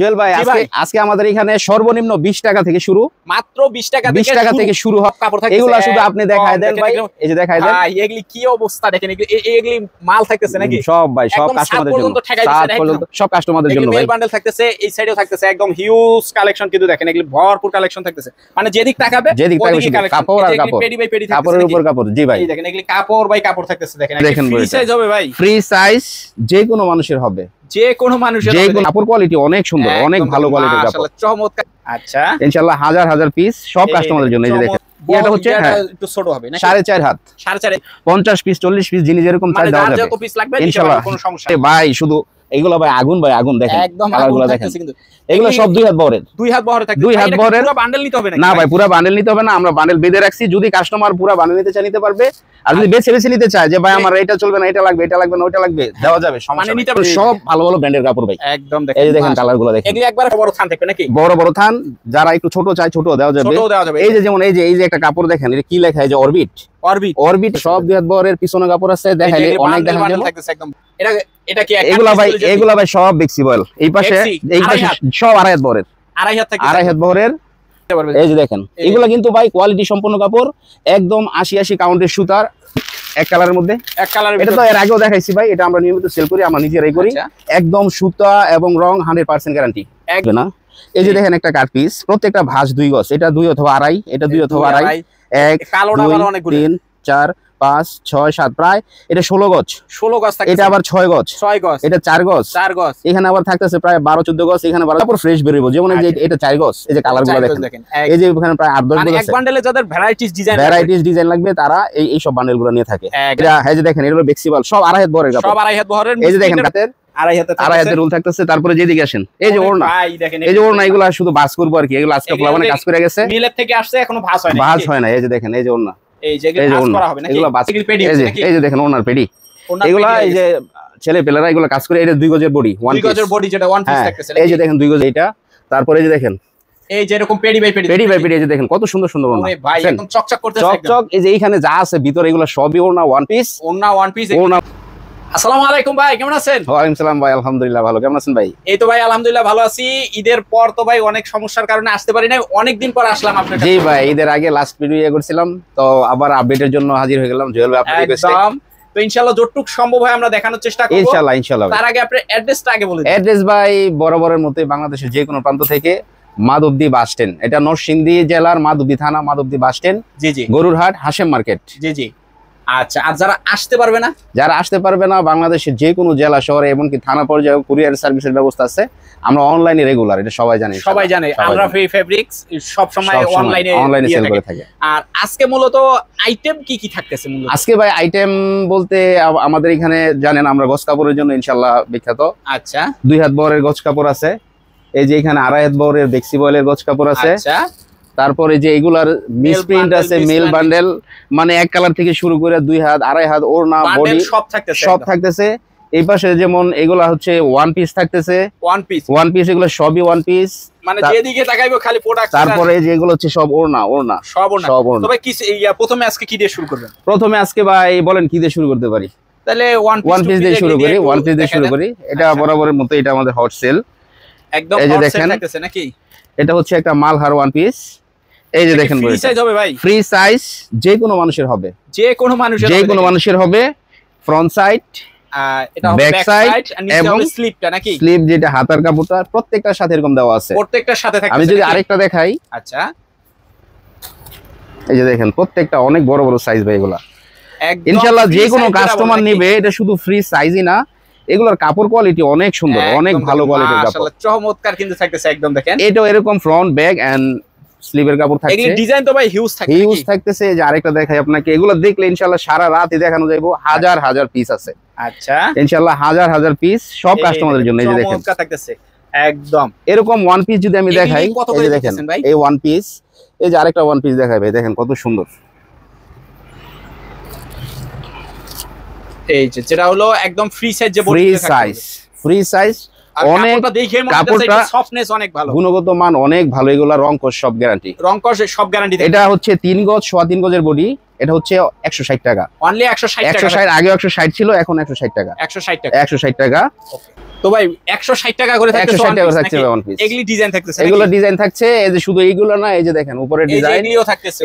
জুয়েল ভাই আজকে আমাদের এখানে সর্বনিম্ন বিশ টাকা থেকে শুরু মাত্র বিশ টাকা বিশ টাকা থেকে শুরু এগুলো শুধু আপনি দেখায় দেন ভাই এই যে দেখায় দেন এগুলি কি অবস্থা দেখেন এগুলি মাল থাকতেছে নাকি সব ভাই সব কাস্টমারদের জন্য সব কাস্টমারদের জন্য ভাই বান্ডেল থাকতেছে এই সাইডেও থাকতেছে একদম হিউজ কালেকশন কিন্তু দেখেন এগুলি ভরপুর কালেকশন থাকতেছে মানে যেদিক তাকাবে যেদিক তাকাবে কাপড় আর কাপড় পেডি বাই পেডি কাপড়ের উপর কাপড় জি ভাই দেখেন এগুলি কাপড় বাই কাপড় থাকতেছে দেখেন ফ্রি সাইজ হবে ভাই ফ্রি সাইজ যে কোনো মানুষের হবে যে কোনো মানুষের যে কাপড় কোয়ালিটি অনেক সুন্দর অনেক ভালো কোয়ালিটির কাপড় চমৎকার আচ্ছা ইনশাআল্লাহ হাজার হাজার পিস সব কাস্টমারদের জন্য এই যে দেখেন এটা হচ্ছে হ্যাঁ, একটু ছোট হবে না 4.5 হাত 4.5 50 পিস 40 পিস যিনি যেরকম চাই দেওয়া যাবে ইনশাআল্লাহ কোনো সমস্যা ভাই শুধু এগুলো ভাই আগুন ভাই আগুন দেখেন কালারগুলো দেখেন এগুলো সব দুই হাত বহরের দুই হাত বহরে থাকে দুই হাত বহরে পুরো বান্ডেল নিতে হবে না ভাই পুরো বান্ডেল নিতে হবে না আমরা বান্ডেল বেঁধে রাখছি যদি কাস্টমার পুরো বান্ডেল নিতে চায় নিতে পারবে আর যদি আচ্ছা। বেছে বেছে নিতে চায় যে ভাই হ্যাঁ। আমার এটা চলবে না এটা লাগবে এটা লাগবে না ওটা লাগবে দেওয়া যাবে সমস্যা মানে নিতে পারবে সব ভালো ভালো ব্র্যান্ডের কাপড় ভাই একদম দেখেন এই দেখেন কালারগুলো দেখেন এগুলো একবার বড় থান থাকবে নাকি বড় বড় থান যারা একটু ছোট চায় ছোট দেওয়া যাবে ছোট দেওয়া যাবে এই যে যেমন এই যে এই যে একটা কাপড় দেখেন এটা কি লেখা এই যে অরবিট অরবিট অরবিট সব পিছনে কাপড় আছে দেখাইলে অনেক দেখা যাবে এটা এটা কি এগুলা ভাই এগুলা ভাই সব এই পাশে এই পাশে সব আড়াই আড়াই হাত থেকে আড়াই এই যে দেখেন এগুলা কিন্তু ভাই কোয়ালিটি সম্পন্ন কাপড় একদম 80 80 কাউন্টের সুতার এক কালারের মধ্যে এক কালার এটা তো এর আগেও দেখাইছি ভাই এটা আমরা নিয়মিত সেল করি আমরা নিজেরাই করি আচ্ছা। একদম সুতা এবং রং 100% গ্যারান্টি একদম না এই যে দেখেন একটা কাট পিস প্রত্যেকটা ভাঁজ দুই গছ এটা দুই অথবা আড়াই এটা দুই অথবা আড়াই চার পাঁচ ছয় সাত প্রায় এটা ষোলো গছ ষোলো এটা আবার ছয় গছ ছয় এটা চার গছ চার গছ এখানে আবার থাকতেছে প্রায় বারো চোদ্দ গছ এখানে তারপর ফ্রেশ বেরোবো যেমন আচ্ছা। এটা চার গছ এই যে কালার গুলো দেখেন এই যে এখানে প্রায় আট দশ বান্ডেলে যাদের ভ্যারাইটিস ডিজাইন ভ্যারাইটিস ডিজাইন লাগবে তারা এই সব বান্ডেল গুলো নিয়ে থাকে এটা হ্যাঁ যে দেখেন এটা হলো সব আড়াই হাত সব আড়াই হাত বহরের এই যে দেখেন তারপরে যেদিকে ছেলে পেলেরা এগুলো কাজ করে এটা দুই গজের বডি ওয়ান গজের বডি যেটা ওয়ান এই যে দেখেন দুই গজ এটা তারপরে এই যে দেখেন এই যে এরকম পেডি বাই পেডি পেডি বাই পেডি এই যে দেখেন কত সুন্দর সুন্দর চকচক চকচক এই যে এইখানে যা আছে ভিতরে এগুলো সবই ওনা ওয়ান পিস ওনা ওয়ান পিস ওনা ভালো আছেন আলহামদুলিল্লাহ ভালো আছি ঈদের পর তো ভাই অনেক সমস্যার কারণে আসতে পর জি ভাই ইয়ে তো সম্ভব হয় আমরা দেখানোর চেষ্টা আগে আগে ভাই বাংলাদেশের যে কোনো প্রান্ত থেকে মাধবদী বাস স্ট্যান্ড এটা নরসিংদী জেলার মাধবদী থানা মাধবদী বাস স্ট্যান্ড জি জি গরুরহাট হাশেম মার্কেট জি জি আচ্ছা আর যারা আসতে পারবে না যারা আসতে পারবে না বাংলাদেশের যে কোনো জেলা শহরে এমনকি থানা পর্যায়ে কুরিয়ার সার্ভিসের ব্যবস্থা আছে আমরা অনলাইনে রেগুলার এটা সবাই জানি সবাই জানে আমরা ফ্রি ফেব্রিক্স সব সময় অনলাইনে অনলাইনে সেল করে থাকি আর আজকে মূলত আইটেম কি কি থাকতেছে মূলত আজকে ভাই আইটেম বলতে আমাদের এখানে জানেন আমরা গস কাপড়ের জন্য ইনশাআল্লাহ বিখ্যাত আচ্ছা দুই হাত বরের গস কাপড় আছে এই যে এখানে আড়াই হাত বরের বেক্সি বয়েলের গস কাপড় আছে আচ্ছা তারপরে যে এগুলার প্রিন্ট আছে মেল বান্ডেল মানে এক কালার থেকে শুরু করে দুই হাত আড়াই হাত ওড়না বডি সব থাকতেছে সব থাকতেছে এই পাশে যেমন এগুলা হচ্ছে ওয়ান পিস থাকতেছে ওয়ান পিস ওয়ান পিস এগুলো সবই ওয়ান পিস মানে যেদিকে তাকাইবো খালি প্রোডাক্ট তারপরে যে এগুলো হচ্ছে সব ওড়না ওড়না সব ওড়না সব ওড়না তবে কি প্রথমে আজকে কি দিয়ে শুরু করবেন প্রথমে আজকে ভাই বলেন কি দিয়ে শুরু করতে পারি তাহলে ওয়ান পিস পিস দিয়ে শুরু করি ওয়ান পিস দিয়ে শুরু করি এটা আচ্ছা। বরাবরের মতো এটা আমাদের হট সেল একদম হট সেল থাকতেছে নাকি এটা হচ্ছে একটা মালহার ওয়ান পিস এই যে দেখেন ফ্রি সাইজ হবে ভাই ফ্রি সাইজ যে কোনো মানুষের হবে যে কোনো মানুষের যে কোনো মানুষের হবে ফ্রন্ট সাইড ব্যাক এবং হাতার প্রত্যেকটার সাথে আচ্ছা। এই যে দেখেন প্রত্যেকটা অনেক বড় বড় সাইজ ভাই এগুলা এটা শুধু ফ্রি সাইজই না কাপড় কোয়ালিটি অনেক সুন্দর অনেক ভালো কোয়ালিটির চমৎকার কিন্তু থাকতেছে একদম দেখেন এটাও এরকম ফ্রন্ট ব্যাগ এন্ড স্লিভের কাপড় থাকছে ডিজাইন তো ভাই হিউজ থাকে হিউজ থাকতেছে যে আরেকটা দেখাই আপনাকে এগুলো দেখলে ইনশাআল্লাহ সারা রাতই দেখানো যাইবো হাজার আচ্ছা। হাজার পিস আছে আচ্ছা ইনশাআল্লাহ হাজার হাজার পিস সব কাস্টমারদের জন্য এই যে দেখেন থাকতেছে একদম এরকম ওয়ান পিস যদি আমি দেখাই এই দেখেন এই ওয়ান পিস এই যে আরেকটা ওয়ান পিস দেখাই ভাই দেখেন কত সুন্দর এই যে যেটা হলো একদম ফ্রি সাইজ যে ফ্রি সাইজ ফ্রি সাইজ একশো ষাট টাকা একশো টাকা একশো ষাট টাকা তো ভাই একশো ষাট টাকা করে ডিজাইন থাকছে যে শুধু এইগুলো না এই যে দেখেন উপরে ডিজাইন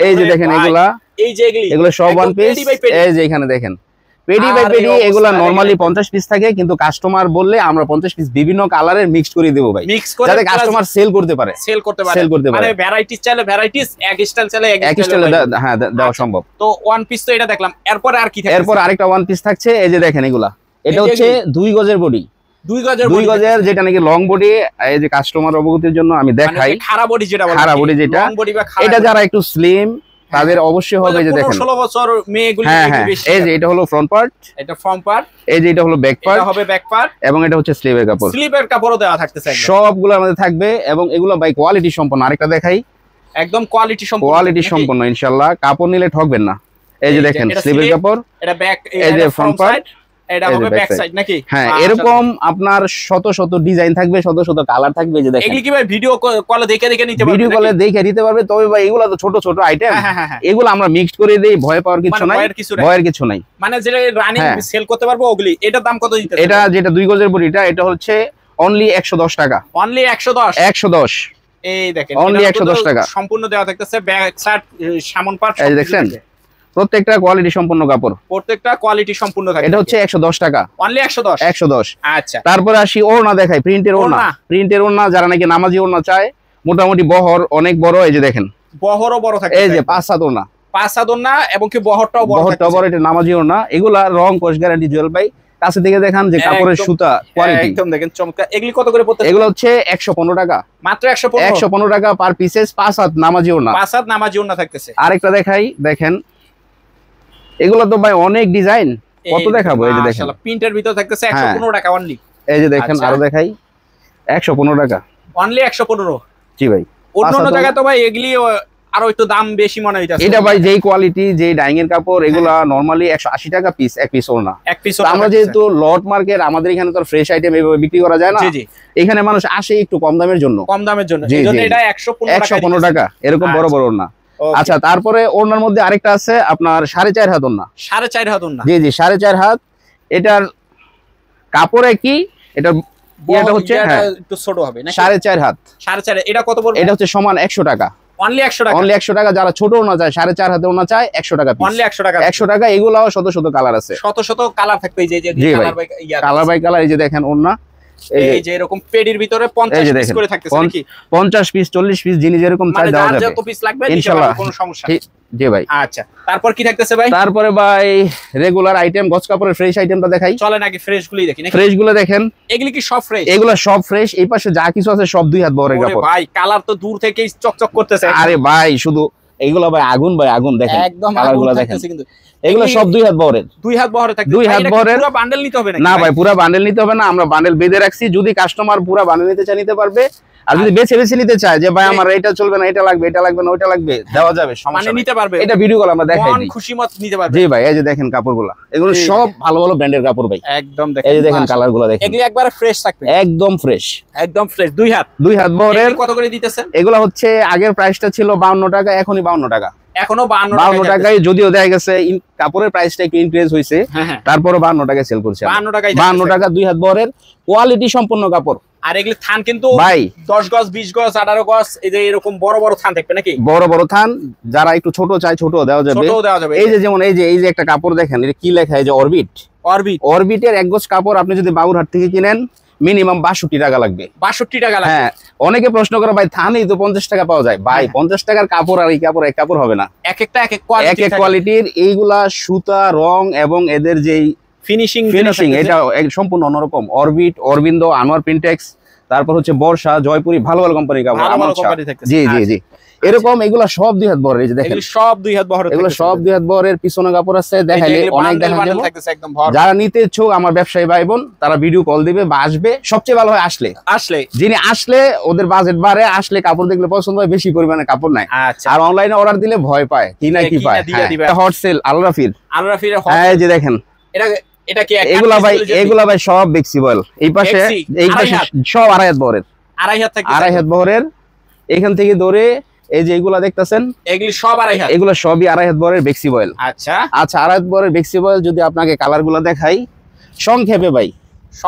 এই যে দেখেন এগুলা এই যে সব ওয়ান পিস এই যে এখানে দেখেন পেডি বাই পেডি এগুলা নরমালি 50 পিস থাকে কিন্তু কাস্টমার বললে আমরা 50 পিস বিভিন্ন কালারের মিক্স করে দেব ভাই যাতে কাস্টমার সেল করতে পারে সেল করতে পারে সেল করতে মানে পারে মানে ভ্যারাইটি চাইলে ভ্যারাইটিস এক স্টাইল চাইলে এক স্টাইল হ্যাঁ দেওয়া আচ্ছা। সম্ভব তো ওয়ান পিস তো এটা দেখলাম এরপর আর কি থাকে এরপর আরেকটা ওয়ান পিস থাকছে এই যে দেখেন এগুলা এটা হচ্ছে দুই গজের বডি দুই গজের দুই গজের যেটা নাকি লং বডি এই যে কাস্টমার অবগতির জন্য আমি মানে দেখাই খারাপ বডি যেটা খারাপ বডি যেটা এটা যারা একটু স্লিম হ্যাঁ। তাদের অবশ্যই হবে যে দেখেন 16 বছর মেয়েগুলি হ্যাঁ, হ্যাঁ। বেশি এই যে এটা হলো ফ্রন্ট পার্ট এটা ফ্রন্ট পার্ট এই যে এটা হলো ব্যাক পার্ট এটা হবে ব্যাক পার্ট এবং এটা হচ্ছে স্লিভের কাপড় স্লিভের কাপড়ও দেওয়া থাকতে চাই সবগুলো আমাদের থাকবে এবং এগুলো বাই কোয়ালিটি সম্পন্ন আরেকটা দেখাই একদম কোয়ালিটি সম্পন্ন কোয়ালিটি সম্পন্ন ইনশাআল্লাহ কাপড় নিলে ঠকবেন না এই যে দেখেন স্লিভের কাপড় এটা ব্যাক এই যে ফ্রন্ট পার্ট হ্যাঁ, এরকম আপনার শত শত ডিজাইন থাকবে শত শত কালার থাকবে দেখে দেখে ভিডিও দেখে নিতে পারবে তবে ছোট ছোট হ্যাঁ, হ্যাঁ, আমরা মিক্সড করে ভয় পাওয়ার মানে কিছু নাই ভয়ের কিছু নাই মানে যেটা রানিং সেল করতে পারবো দাম কত এটা যেটা এটা হচ্ছে অনলি টাকা অনলি এই অনলি টাকা সম্পূর্ণ দেওয়া থাকতেছে ব্যাক সামন প্রত্যেকটা কোয়ালিটি সম্পূর্ণ কাপড় প্রত্যেকটা কোয়ালিটি সম্পূর্ণ এটা হচ্ছে একশো টাকা অনলি একশো দশ একশো দশ আচ্ছা তারপরে আসি ওড়না দেখাই প্রিন্টের ওড়না প্রিন্টের ওড়না যারা নাকি নামাজি ওড়না চায় মোটামুটি বহর অনেক বড় এই যে দেখেন বহরও বড় থাকে এই যে পাঁচ সাত ওড়না পাঁচ এবং বহরটাও ওড়না এগুলা রং কোষ যে কাপড়ের সুতা কোয়ালিটি দেখেন এগুলি কত করে পড়তে এগুলো হচ্ছে টাকা মাত্র টাকা পার পাঁচ পাঁচ থাকতেছে আরেকটা দেখাই দেখেন এগুলো তো ভাই অনেক ডিজাইন কত দেখাবো এই যে দেখেন প্রিন্টের ভিতর থাকতেছে 115 হ্যাঁ। টাকা অনলি এই যে দেখেন আচ্ছা। আরো দেখাই 115 টাকা অনলি 115 জি ভাই অন্য জায়গা তো ভাই এগুলি আরো একটু দাম বেশি মনে হইতাছে এটা ভাই যেই কোয়ালিটি যেই ডাইং এর কাপড় হ্যাঁ। এগুলা নরমালি 180 টাকা পিস এক পিস না এক পিস আমরা যেহেতু লট মার্কেট আমাদের এখানে তো ফ্রেশ আইটেম এভাবে বিক্রি করা যায় না এখানে মানুষ আসে একটু কম দামের জন্য কম দামের জন্য এইজন্য এটা 115 টাকা 115 টাকা এরকম বড় আচ্ছা। বড় না আচ্ছা তারপরে ওনার মধ্যে আরেকটা আছে আপনার সাড়ে চার হাত ওনা সাড়ে চার হাত ওনা জি জি সাড়ে চার হাত এটার কাপড়ে কি এটা এটা হচ্ছে হ্যাঁ, একটু ছোট হবে সাড়ে চার হাত সাড়ে চার এটা কত এটা হচ্ছে সমান একশো টাকা টাকা টাকা যারা ছোট চায় হাতে চায় টাকা টাকা টাকা শত শত কালার আছে শত শত কালার থাকবে কালার বাই কালার এই যে দেখেন ওনা পিস পিস জিনিস মানে আচ্ছা, তারপর কি ভাই তারপরে ভাই রেগুলার আইটেম গছ কাপড়ের ফ্রেশ দেখাই ফ্রেশ ফ্রেশ গুলো দেখেন কি সব ফ্রেশ সব ফ্রেশ যা কিছু আছে সব দুই হাত বড় ভাই কালার তো দূর থেকেই চকচক করতেছে আরে ভাই শুধু এগুলো ভাই আগুন ভাই আগুন দেখেন একদম কালারগুলো দেখেন কিন্তু এগুলো সব দুই হাত বহরের দুই হাত বহরে থাকে দুই হাত বহরে পুরো বান্ডেল নিতে হবে না না ভাই পুরো বান্ডেল নিতে হবে না আমরা বান্ডেল বেঁধে রাখছি যদি কাস্টমার পুরো বান্ডেল নিতে চাই নিতে পারবে আর যদি বেছে বেছে নিতে চায় যে ভাই আমার এটা চলবে না এটা লাগবে এটা লাগবে না ওটা লাগবে দেওয়া যাবে সমস্যা মানে নিতে পারবে এটা ভিডিও কল আমরা দেখাই দিই খুশি মত নিতে পারবে জি ভাই এই যে দেখেন কাপড়গুলো এগুলো সব ভালো ভালো ব্র্যান্ডের কাপড় ভাই একদম দেখেন এই যে দেখেন কালারগুলো দেখেন এগুলো একবারে ফ্রেশ থাকবে একদম ফ্রেশ একদম ফ্রেশ দুই হাত দুই হাত বরের কত করে দিতেছেন এগুলো হচ্ছে আগের প্রাইসটা ছিল 52 টাকা এখনই 52 টাকা কোয়ালিটি হ্যাঁ, হ্যাঁ। সম্পন্ন কাপড় আর থান ভাই দশ বিশ আঠারো এরকম বড় বড় থান থাকবে নাকি বড় বড় থান যারা একটু ছোট ছোট দেওয়া যাবে এই যে একটা কাপড় দেখেন কি কাপড় আপনি যদি বাবুরহাট থেকে কিনেন মিনিমাম বাষট্টি টাকা লাগবে বাষট্টি টাকা হ্যাঁ অনেকে প্রশ্ন করে ভাই থানেই তো পঞ্চাশ টাকা পাওয়া যায় ভাই হ্যাঁ। পঞ্চাশ টাকার কাপড় আর এই কাপড় এক কাপড় হবে না এক এক কোয়ালিটির এইগুলা সুতা রং এবং এদের যেই ফিনিশিং ফিনিশিং এটা সম্পূর্ণ অন্যরকম অরবিট অরবিন্দ আনোয়ার প্রিন্টেক্স তারপর হচ্ছে বর্ষা জয়পুরি ভালো ভালো কোম্পানির কাপড় জি জি জি আচ্ছা। এরকম এগুলো সব দুই হাত বহরের দেখেন সব দুই হাত বহরের এগুলো সব দুই হাত বহরের পিছনে কাপড় আছে দেখাইলে অনেক দেখা যাবে যারা নিতে ইচ্ছুক আমার ব্যবসায়ী ভাই বোন তারা ভিডিও কল দিবে বা আসবে সবচেয়ে ভালো হয় আসলে আসলে যিনি আসলে ওদের বাজেট বাড়ে আসলে কাপড় দেখলে পছন্দ হয় বেশি পরিমাণে কাপড় নাই আচ্ছা। আর অনলাইনে অর্ডার দিলে ভয় পায় কি না কি পায় হটসেল আলরাফির আলরাফির হ্যাঁ, হ্যাঁ যে দেখেন এটা এটা কি এগুলা ভাই এগুলা ভাই সব এই পাশে এই পাশে সব আড়াই হাত আড়াই হাত থেকে আড়াই হাত এখান থেকে ধরে এই যে এগুলা দেখতেছেন এগুলি সব আড়াই হাত এগুলো সবই আড়াই হাত বরের বেক্সি বয়েল আচ্ছা আচ্ছা আড়াই হাত বরের বেক্সি বয়েল যদি আপনাকে কালারগুলো দেখাই সংক্ষেপে ভাই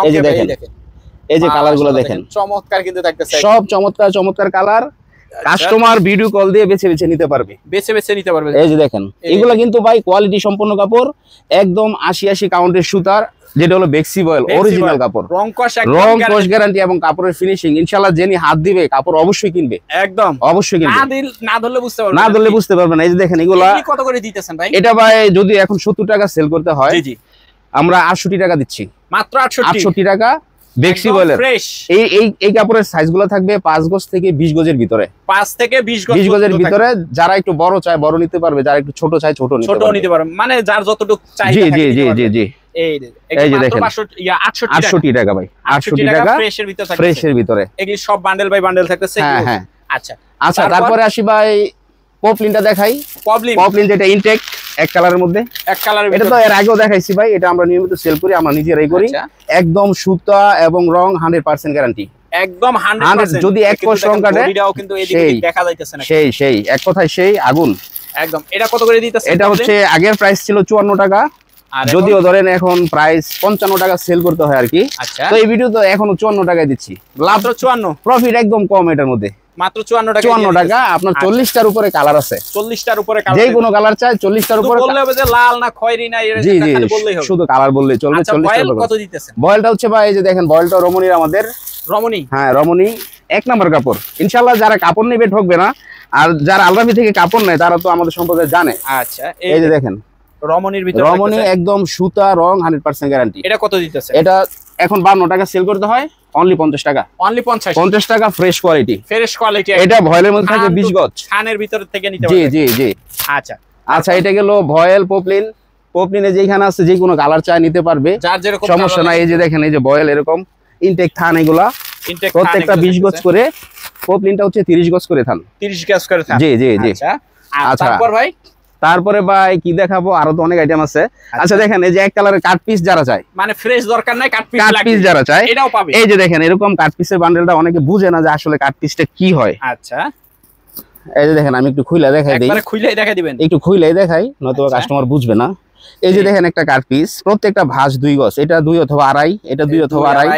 এই যে দেখেন এই যে কালারগুলো দেখেন চমৎকার কিন্তু দেখতেছে সব চমৎকার চমৎকার কালার কাস্টমার ভিডিও কল দিয়ে বেছে বেছে নিতে পারবে বেছে বেছে নিতে পারবে এই যে দেখেন এগুলো কিন্তু ভাই কোয়ালিটি সম্পন্ন কাপড় একদম আশি আশি কাউন্টের সুতার যেটা হলো বেক্সি বয়েল অরিজিনাল কাপড় রং কষ গ্যারান্টি এবং কাপড়ের ফিনিশিং ইনশাআল্লাহ যিনি হাত দিবে কাপড় অবশ্যই কিনবে একদম অবশ্যই কিনবে না দিল না ধরলে বুঝতে পারবে না ধরলে বুঝতে পারবে না এই যে দেখেন এগুলা কত করে দিতেছেন ভাই এটা ভাই যদি এখন 70 টাকা সেল করতে হয় জি জি আমরা 68 টাকা দিচ্ছি মাত্র 68 টাকা এই এই এই কাপড়ের থাকবে থেকে গজের ভিতরে থেকে গজের ভিতরে যারা বড় চায় বড় নিতে পারবে যারা একটু চায় ছোট নিতে পারবে মানে যার যতটুকু চাই টাকা ভাই টাকা ভিতরে সব বান্ডেল বান্ডেল থাকতেছে হ্যাঁ, হ্যাঁ। আচ্ছা, আচ্ছা তারপরে আসি ভাই পপলিনটা দেখাই পপলিন যেটা ইনটেক এক কালারের মধ্যে এক কালারের এটা তো এর আগেও দেখাইছি ভাই এটা আমরা নিয়মিত সেল করি আমরা নিজেরাই করি আচ্ছা। একদম সুতা এবং রং 100% গ্যারান্টি একদম 100% যদি এক রং কাটে কিন্তু এদিকে দেখা যাইতেছে না সেই সেই এক কথায় সেই আগুন একদম এটা কত করে দিতেছে এটা হচ্ছে আগের প্রাইস ছিল 54 টাকা যদিও ধরেন এখন প্রাইস পঞ্চান্ন টাকা সেল করতে হয় আর কি আচ্ছা। এই ভিডিও তো এখন চুয়ান্ন টাকায় দিচ্ছি লাভ চুয়ান্ন প্রফিট একদম কম এটার মধ্যে মাত্র চুয়ান্ন টাকা চুয়ান্ন টাকা আপনার আচ্ছা। চল্লিশটার উপরে কালার আছে চল্লিশটার উপরে যে কোনো কালার চাই চল্লিশটার উপরে বললে লাল না খয়েরি না জি জি শুধু কালার বললে চলবে আচ্ছা, চল্লিশ বয়েলটা হচ্ছে ভাই যে দেখেন বয়েলটা রমণীর আমাদের রমণী হ্যাঁ রমণী এক নম্বর কাপড় ইনশাল্লাহ যারা কাপড় নেবে ঠকবে না আর যারা আলরামি থেকে কাপড় নেয় তারা তো আমাদের সম্প্রদায় জানে আচ্ছা এই যে দেখেন ভিতরে একদম সুতা রং 100% গ্যারান্টি এটা কত দিতেছে এটা এখন 52 টাকা সেল করতে হয় অনলি 50 টাকা অনলি 50 50 টাকা ফ্রেশ কোয়ালিটি ফ্রেশ কোয়ালিটি এটা ভয়েলের মধ্যে থাকে 20 গজ ভিতর থেকে নিতে পারবে জি জি জি আচ্ছা আচ্ছা এটা গেল ভয়েল পপলিন পপলিনে যেখানে আছে যে কোনো কালার চাই নিতে পারবে যার যেরকম সমস্যা নাই এই যে দেখেন এই যে ভয়েল এরকম ইনটেক থান এগুলা ইনটেক প্রত্যেকটা 20 গজ করে পপলিনটা হচ্ছে 30 গজ করে থান 30 গজ করে থান জি জি জি আচ্ছা, আচ্ছা। তারপর ভাই তারপরে ভাই কি দেখাবো আরো তো অনেক আইটেম আছে আচ্ছা।, আচ্ছা দেখেন এই যে এক কালারের কাট পিস যারা চায় মানে ফ্রেশ দরকার নাই কাট পিস কাট পিস যারা চায় এটাও পাবে এই যে দেখেন এরকম কাট পিসের বান্ডেলটা অনেকে বুঝে না যে আসলে কাট পিসটা কি হয় আচ্ছা এই যে দেখেন আমি একটু খুলে দেখাই দিই একবার খুলেই দেখাই দিবেন একটু খুলেই দেখাই নয়তো কাস্টমার আচ্ছা। বুঝবে না এই যে দেখেন একটা কাট পিস প্রত্যেকটা ভাঁজ দুই গজ এটা দুই অথবা আড়াই এটা দুই অথবা আড়াই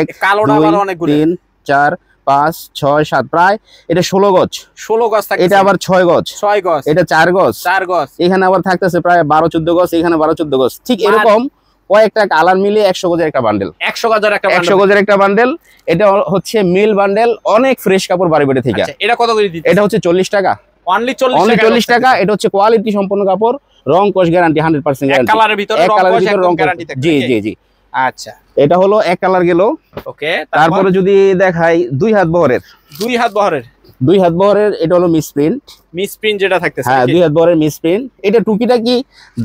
এক কালোটা অনেক গুলো তিন চার পাঁচ ছয় সাত প্রায় এটা ষোলো গছ ষোলো এটা আবার ছয় ছয় এটা চার গছ চার এখানে আবার থাকতেছে প্রায় বারো চোদ্দ এখানে বারো চোদ্দ ঠিক এরকম কয়েকটা কালার মিলে একশো গজের একটা বান্ডেল একশো গজের একটা একশো গজের একটা বান্ডেল এটা হচ্ছে মিল বান্ডেল অনেক ফ্রেশ কাপড় বাড়ি থেকে আচ্ছা, এটা কত এটা হচ্ছে চল্লিশ টাকা চল্লিশ টাকা এটা হচ্ছে কোয়ালিটি সম্পন্ন কাপড় রং কোষ গ্যারান্টি হান্ড্রেড পার্সেন্ট জি জি জি আচ্ছা এটা হলো এক কালার গেল ওকে তারপরে যদি দেখাই দুই হাত বহরের দুই হাত বহরের দুই হাত বহরের এটা হলো মিসপ্রিন্ট মিসপ্রিন্ট যেটা থাকতেছে হ্যাঁ দুই হাত বরের মিসপ্রিন্ট এটা কি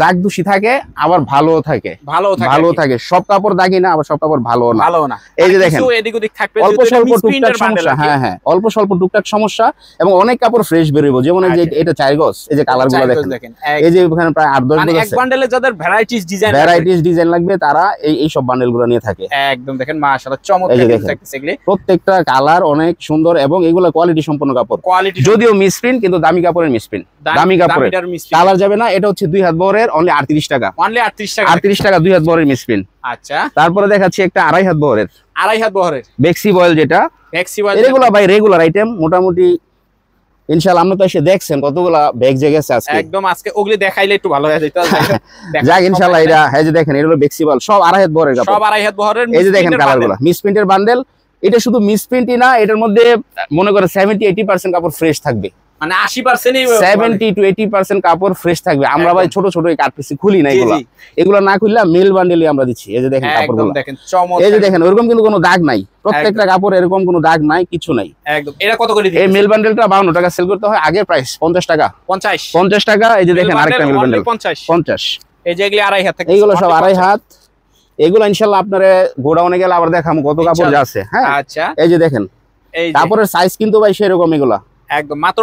দাগ থাকে আবার ভালো থাকে ভালো থাকে ভালো থাকে সব কাপড় দাগি না আবার সব কাপড় ভালো না ভালো না এই যে দেখেন অল্প স্বল্প টুকটাক সমস্যা হ্যাঁ হ্যাঁ অল্প স্বল্প টুকটাক সমস্যা এবং অনেক কাপড় ফ্রেশ বেরোবো যেমন এই যে আচ্ছা। এটা চাইগস এই যে দেখেন এই যে প্রায় গুলো মানে এক বান্ডেলে যাদের ভ্যারাইটিস ডিজাইন ভ্যারাইটিস ডিজাইন লাগবে তারা এই এই সব নিয়ে থাকে একদম দেখেন মাশাআল্লাহ চমৎকার প্রত্যেকটা কালার অনেক সুন্দর এবং এগুলো কোয়ালিটি সম্পন্ন কাপড় যদিও মিসপ্রিন্ট কিন্তু দামি দামি কাপড়ের মিসপ্রিন্ট দামি কাপড়ের কালার যাবে না এটা হচ্ছে দুই হাত অনলি টাকা টাকা দুই হাত মিসপ্রিন্ট আচ্ছা তারপরে দেখাচ্ছি একটা আড়াই হাত আড়াই হাত বেক্সি বয়েল যেটা তো এসে দেখছেন কতগুলা একদম আজকে দেখাইলে একটু ভালো যাক দেখেন বেক্সি সব সব আড়াই হাত বান্ডেল এটা শুধু মিসপ্রিন্টই না এটার মধ্যে মনে করো সেভেন্টি এইটি পার্সেন্ট কাপড় ফ্রেশ থাকবে মানে আশি percent seventy to eighty percent কাপড় ফ্রেশ থাকবে আমরা ভাই ছোট ছোট খুলি না এগুলো এগুলো না খুললে মেল আমরা দিচ্ছি এই যে দেখেন হ্যাঁ, এই যে দেখেন ওরকম কিন্তু কোনো দাগ নাই প্রত্যেকটা কাপড় এরকম দাগ নাই কিছু নাই একদম এটা কত করে টাকা সেল করতে হয় আগে প্রাইস পঞ্চাশ টাকা পঞ্চাশ পঞ্চাশ টাকা এই যে দেখেন আরেকটা মেল বান্ডেল এই যে আড়াই হাত এইগুলো সব আড়াই হাত এগুলো ইনশাল্লাহ আপনার গোডাউনে গেলে আবার দেখাম কত কাপড় আছে হ্যাঁ আচ্ছা এই যে দেখেন কাপড়ের সাইজ কিন্তু ভাই সেরকম এগুলা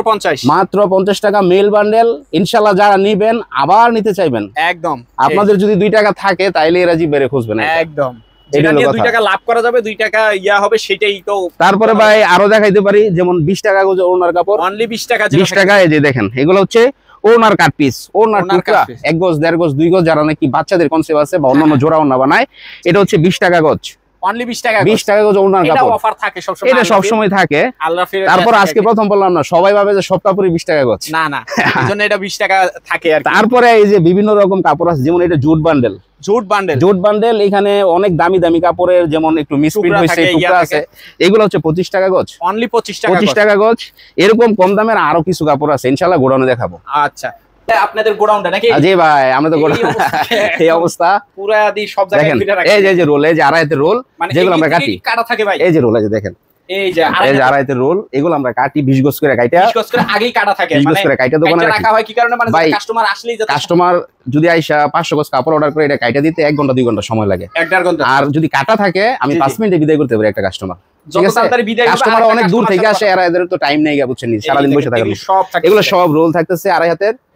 পঞ্চাশ মাত্র পঞ্চাশ টাকা মেল বান্ডেল ইনশাল্লাহ নিবেন আবার নিতে চাইবেন একদম আপনাদের যদি দুই টাকা থাকে তাইলে খুঁজবেন একদম তারপরে ভাই আরো দেখাইতে পারি যেমন বিশ টাকা ওনার কাপড় বিশ টাকা বিশ টাকা এই যে দেখেন এগুলো হচ্ছে ওনার কাট পিস ওনার টুকরা এক গজ দেড় গজ দুই গজ যারা নাকি বাচ্চাদের কনসেপ্ট আছে বা অন্যান্য হ্যাঁ, হ্যাঁ। জোড়া ওনা বানায় এটা হচ্ছে বিশ টাকা গজ তারপরে এই যে বিভিন্ন রকম কাপড় আছে যেমন এটা jute bundle jute bundle jute bundle এখানে অনেক দামি দামি কাপড়ের যেমন একটু আছে এগুলো হচ্ছে পঁচিশ টাকা গজ অনলি পঁচিশ টাকা টাকা গজ এরকম কম দামের আরো কিছু কাপড় আছে ইনশাল্লাহ গোড়ানো দেখাবো আচ্ছা আপনাদের গোডাউনটা নাকি জি ভাই আমরা তো গোডাউন এই অবস্থা পুরো সব জায়গায় ফিটে এই যে যে রোল এই যে আড়াইতে রোল মানে যেগুলো আমরা কাটি কাটা থাকে ভাই এই যে রোল দেখেন কাস্টমার মানে মানে যদি আইসা পাঁচশো কাপড় অর্ডার করে এটা দিতে এক ঘন্টা দুই ঘন্টা সময় লাগে আর যদি কাটা থাকে আমি পাঁচ মিনিটে বিদায় করতে পারি একটা কাস্টমার কাস্টমার অনেক দূর থেকে আসে এরা এদের তো টাইম নেই বুঝছেন সারাদিন বসে থাকে এগুলো সব রোল থাকতেছে আড়াই হাতের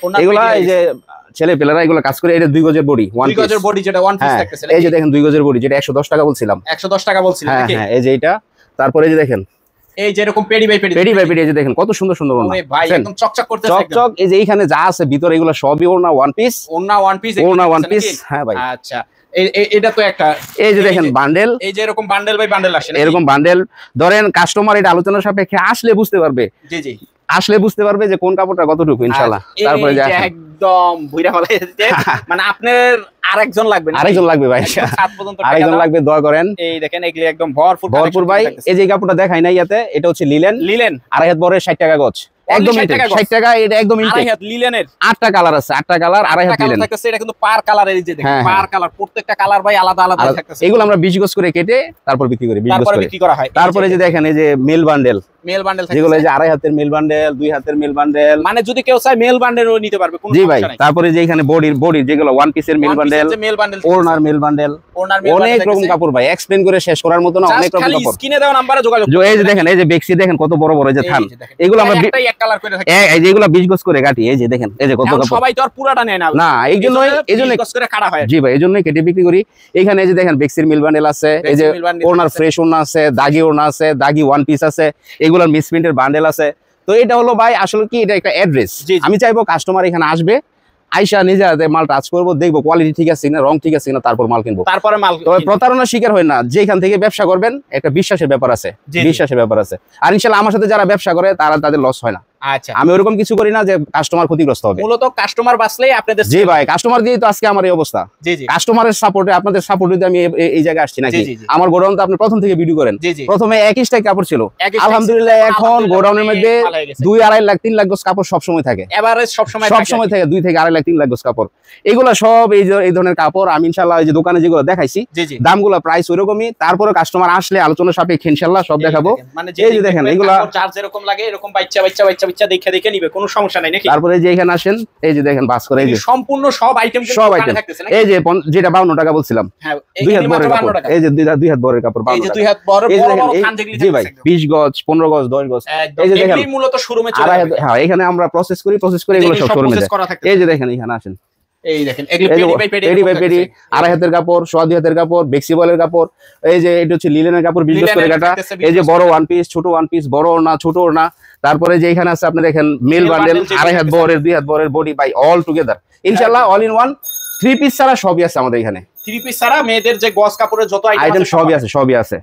যে এইখানে যা আছে ভিতরে এগুলো সবই ওনা ওয়ান পিস ওনা ওয়ান পিস ওয়ান পিস হ্যাঁ ভাই আচ্ছা এটা তো একটা এই যে দেখেন বান্ডেল এই যে এরকম বান্ডেল এরকম বান্ডেল ধরেন কাস্টমার এটা আলোচনার সাপেক্ষে আসলে বুঝতে পারবে আসলে বুঝতে পারবে যে কোন কাপড়টা কতটুকু ইনশাআল্লাহ তারপরে একদম ভুইরা ফেলাই মানে আপনার আরেকজন লাগবে আরেকজন লাগবে ভাই আরেকজন লাগবে দয়া করেন এই দেখেন এগুলি একদম ভরপুর ভরপুর ভাই এই যে কাপড়টা দেখাই নাই ইয়াতে এটা হচ্ছে লিলেন লিলেন আড়াই হাত বরের 60 টাকা গজ একদম 60 টাকা এটা একদম আড়াই হাত লিলেনের আটটা কালার আছে আটটা কালার আড়াই হাত লিলেন থাকতেছে এটা কিন্তু পার কালার এই যে দেখেন হ্যাঁ, পার কালার হ্যাঁ। প্রত্যেকটা কালার ভাই আলাদা আলাদা থাকতেছে এগুলো আমরা 20 গজ করে কেটে তারপর বিক্রি করি 20 গজ করে বিক্রি করা হয় তারপরে যে দেখেন এই যে মেল বান্ডেল মেল বান্ডেল যেগুলো যে আড়াই হাতের মেল বান্ডেল দুই হাতের মেল বান্ডেল মানে যদি কেউ চায় মেল বান্ডেলও নিতে পারবে কোনো জি ভাই তারপরে যে এখানে বডির যেগুলো ওয়ান পিসের মেল বান্ডেল মেল বান্ডেল মেল বান্ডেল অনেক রকম কাপড় ভাই করে শেষ করার মতো না অনেক রকম কাপড় দাও যোগাযোগ এই যে দেখেন এই যে বেক্সি দেখেন কত বড় বড় যে থান এগুলো আমরা একটাই এক কালার করে এই করে কাটি এই যে দেখেন এই যে কত কাপড় সবাই তো আর পুরাটা নেয় না না করে কাটা হয় জি ভাই কেটে বিক্রি করি এখানে এই যে দেখেন বেক্সির মেল বান্ডেল আছে এই যে ফ্রেশ আছে দাগি ওনা আছে দাগি ওয়ান পিস আছে এগুলোর মিসপ্রিন্টের বান্ডেল আছে তো এটা হলো ভাই আসলে কি এটা একটা অ্যাড্রেস আমি চাইবো কাস্টমার এখানে আসবে আইসা নিজে হাতে মাল টাচ করবো দেখবো কোয়ালিটি ঠিক আছে না রং ঠিক আছে না তারপর মাল কিনবো তারপরে মাল প্রতারণা প্রতারণার শিকার হয় না যেখান থেকে ব্যবসা করবেন একটা বিশ্বাসের ব্যাপার আছে বিশ্বাসের ব্যাপার আছে আর ইনশাল্লাহ আমার সাথে যারা ব্যবসা করে তারা তাদের লস হয় না আচ্ছা আমি ওরকম কিছু করি না যে কাস্টমার ক্ষতিগ্রস্ত হবে মূলত কাস্টমার বাঁচলেই আপনাদের জি ভাই কাস্টমার দিয়ে তো আজকে আমার এই অবস্থা জি জি কাস্টমারের সাপোর্টে আপনাদের সাপোর্ট দিয়ে আমি এই জায়গায় আসছি নাকি আমার গোডাউন তো আপনি প্রথম থেকে ভিডিও করেন প্রথমে এক স্টাইক কাপড় ছিল আলহামদুলিল্লাহ এখন গোডাউনের মধ্যে 2 আড়াই লাখ 3 লাখ গোস কাপড় সব সময় থাকে এবারে সব সময় থাকে সব সময় থাকে 2 থেকে আড়াই লাখ 3 লাখ গোস কাপড় এগুলো সব এই এই ধরনের কাপড় আমি ইনশাআল্লাহ এই যে দোকানে যেগুলো দেখাইছি দামগুলো প্রাইস ওইরকমই তারপরে কাস্টমার আসলে আলোচনা সাপেক্ষে ইনশাআল্লাহ সব দেখাবো মানে এই যে দেখেন এগুলো চার্জ এরকম লাগে এরকম বাইচ্চা বাইচ্চা বাচ্চা ইচ্ছা দেখে দেখে নিবে কোনো সমস্যা নাই নাকি তারপরে যে এখানে আসেন এই যে দেখেন বাস করে এই যে সম্পূর্ণ সব আইটেম সব আইটেম এই যে যেটা 52 টাকা বলছিলাম হ্যাঁ এই যে হাত বড়ের কাপড় 52 টাকা এই যে হাত বড় বড় বড় 20 গজ 15 গজ 10 গজ এই যে দেখেন মূলত শোরুমে চলে হ্যাঁ এখানে আমরা প্রসেস করি প্রসেস করে এগুলো সব শোরুমে এই যে দেখেন এখানে আসেন হাতের কাপড় হাতের কাপড় বেক্সি বলের কাপড় এই যে এটা হচ্ছে লিলেনের এই যে বড় ওয়ান পিস ছোট ওয়ান পিস বড় না ছোট না তারপরে যে এখানে আছে আপনি দেখেন মেল বান্ডেল আড়াই হাত বরের দুই হাত বরের বডি বাই অল টুগেদার ইনশাল্লাহ all in one three piece ছাড়া সবই আছে আমাদের এখানে থ্রি পিস ছাড়া মেয়েদের যে গস কাপড়ের যত আইটেম সবই আছে সবই আছে